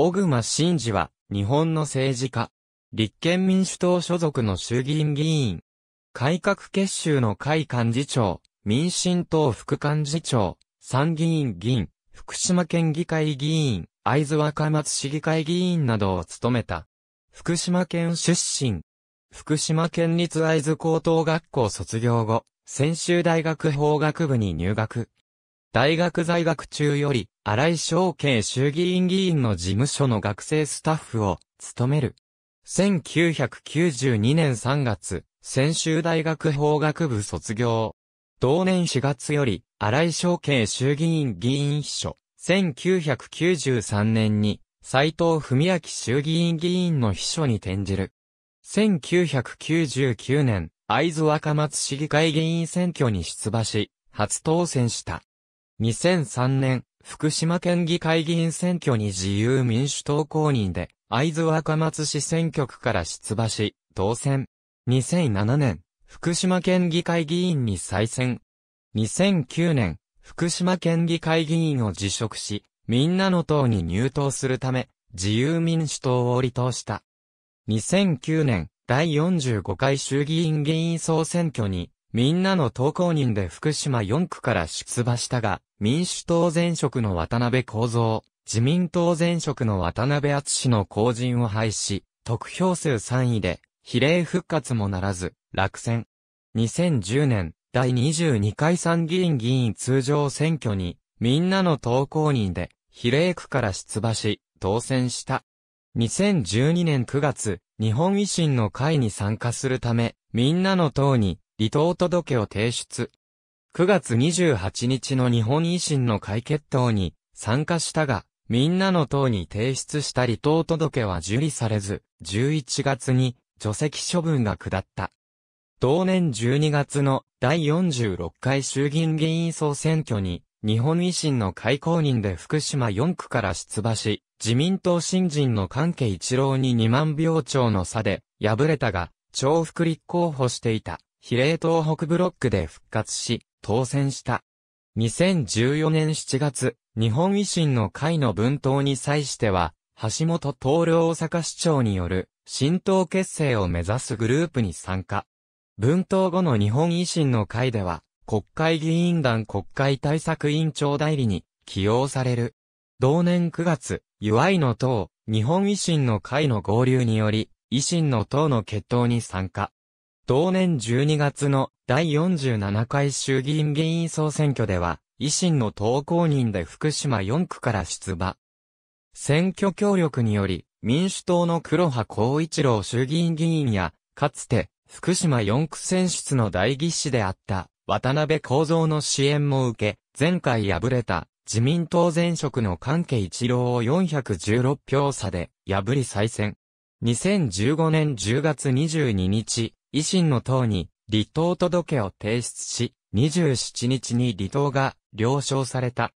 小熊慎二は、日本の政治家。立憲民主党所属の衆議院議員。改革結集の会幹事長、民進党副幹事長、参議院議員、福島県議会議員、会津若松市議会議員などを務めた。福島県出身。福島県立会津高等学校卒業後、専修大学法学部に入学。大学在学中より、新井翔慶衆議院議員の事務所の学生スタッフを務める。1992年3月、専修大学法学部卒業。同年4月より、新井翔慶衆議院議員秘書。1993年に、斎藤文明衆議院議員の秘書に転じる。1999年、会津若松市議会議員選挙に出馬し、初当選した。2003年、福島県議会議員選挙に自由民主党公認で、会津若松市選挙区から出馬し、当選。2007年、福島県議会議員に再選。2009年、福島県議会議員を辞職し、みんなの党に入党するため、自由民主党を離党した。2009年、第45回衆議院議員総選挙にみんなの投稿人で福島4区から出馬したが、民主党前職の渡辺幸三、自民党前職の渡辺厚の後陣を廃し、得票数3位で、比例復活もならず、落選。2010年、第22回参議院議員通常選挙に、みんなの投稿人で、比例区から出馬し、当選した。2012年9月、日本維新の会に参加するため、みんなの党に離党届を提出。9月28日の日本維新の会決闘に参加したが、みんなの党に提出した離党届は受理されず、11月に除籍処分が下った。同年12月の第46回衆議院議員総選挙に、日本維新の会公認で福島4区から出馬し、自民党新人の関係一郎に2万票超の差で、敗れたが、重複立候補していた。比例東北ブロックで復活し、当選した。2014年7月、日本維新の会の分党に際しては、橋本徹大阪市長による、新党結成を目指すグループに参加。分党後の日本維新の会では、国会議員団国会対策委員長代理に起用される。同年9月、祝いの党、日本維新の会の合流により、維新の党の決闘に参加。同年12月の第47回衆議院議員総選挙では、維新の投稿人で福島4区から出馬。選挙協力により、民主党の黒羽光一郎衆議院議員や、かつて、福島4区選出の代議士であった、渡辺幸三の支援も受け、前回敗れた、自民党前職の関係一郎を416票差で、破り再選。2015年10月22日、維新の党に離党届を提出し、27日に離党が了承された。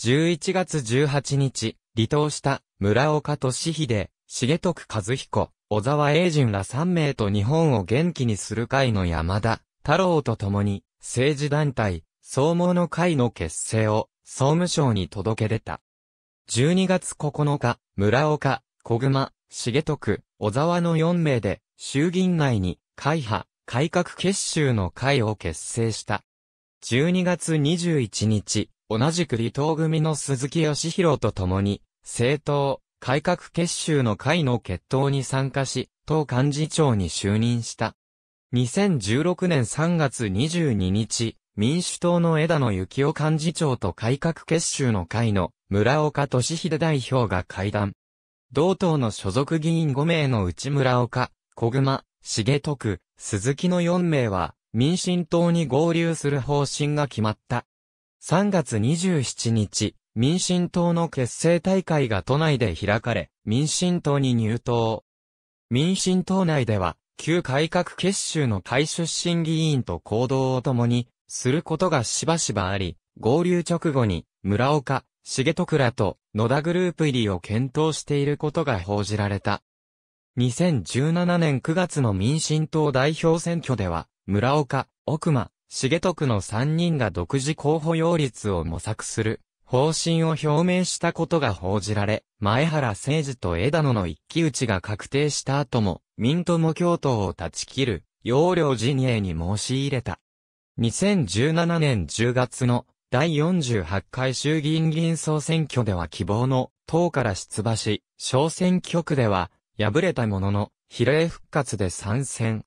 11月18日、離党した村岡俊秀、重徳和彦、小沢英人ら3名と日本を元気にする会の山田太郎と共に、政治団体、総務の会の結成を総務省に届け出た。12月9日、村岡、小熊、重徳、小沢の4名で、衆議院内に会派、改革結集の会を結成した。12月21日、同じく離党組の鈴木義弘と共に、政党、改革結集の会の決闘に参加し、党幹事長に就任した。2016年3月22日、民主党の枝野幸男幹事長と改革結集の会の村岡俊秀代表が会談。同党の所属議員5名の内村岡、小熊、重徳、鈴木の4名は、民進党に合流する方針が決まった。3月27日、民進党の結成大会が都内で開かれ、民進党に入党。民進党内では、旧改革結集の会出身議員と行動を共に、することがしばしばあり、合流直後に、村岡、重徳らと、野田グループ入りを検討していることが報じられた。2017年9月の民進党代表選挙では、村岡、奥間、重徳の3人が独自候補擁立を模索する方針を表明したことが報じられ、前原誠二と枝野の一騎打ちが確定した後も、民友共闘を断ち切る、要領陣営に申し入れた。2017年10月の第48回衆議院議員総選挙では希望の党から出馬し、小選挙区では敗れたものの、比例復活で参戦。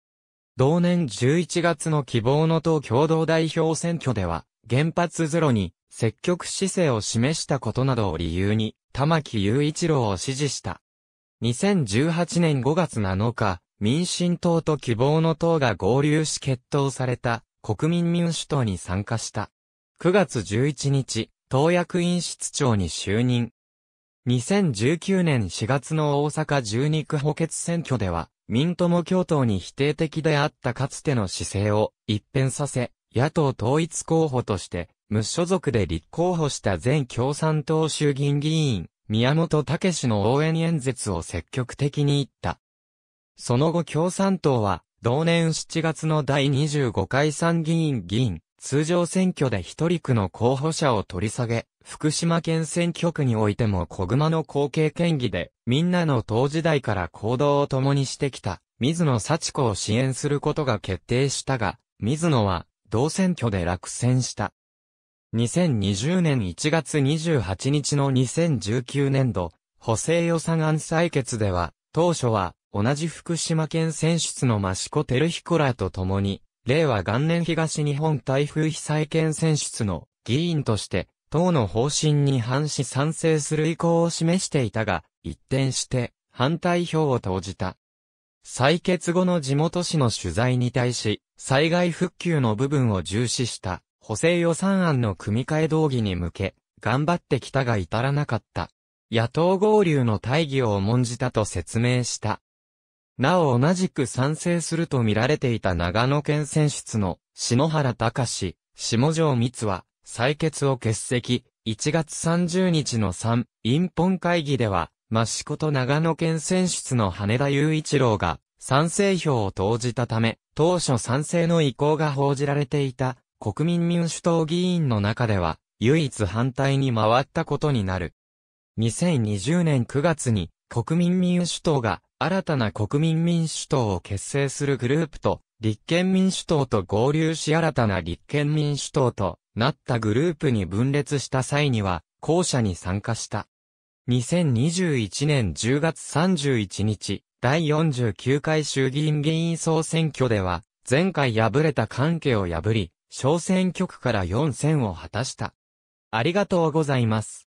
同年11月の希望の党共同代表選挙では、原発ゼロに積極姿勢を示したことなどを理由に、玉木雄一郎を支持した。2018年5月7日、民進党と希望の党が合流し決闘された国民民主党に参加した。9月11日、党役員室長に就任。2019年4月の大阪12区補欠選挙では、民友共闘に否定的であったかつての姿勢を一変させ、野党統一候補として、無所属で立候補した前共産党衆議院議員、宮本武の応援演説を積極的に言った。その後共産党は、同年7月の第25回参議院議員、通常選挙で一人区の候補者を取り下げ、福島県選挙区においても小熊の後継県議で、みんなの党時代から行動を共にしてきた、水野幸子を支援することが決定したが、水野は、同選挙で落選した。2020年1月28日の2019年度、補正予算案採決では、当初は、同じ福島県選出の益子照彦らと共に、令和元年東日本台風被災県選出の議員として党の方針に反し賛成する意向を示していたが、一転して反対票を投じた。採決後の地元紙の取材に対し、災害復旧の部分を重視した補正予算案の組み替え動議に向け、頑張ってきたが至らなかった。野党合流の大義を重んじたと説明した。なお同じく賛成すると見られていた長野県選出の篠原隆、下条光は、採決を欠席、1月30日の3、陰本会議では、シコと長野県選出の羽田雄一郎が、賛成票を投じたため、当初賛成の意向が報じられていた、国民民主党議員の中では、唯一反対に回ったことになる。2020年9月に、国民民主党が、新たな国民民主党を結成するグループと、立憲民主党と合流し新たな立憲民主党と、なったグループに分裂した際には、校舎に参加した。2021年10月31日、第49回衆議院議員総選挙では、前回敗れた関係を破り、小選挙区から4選を果たした。ありがとうございます。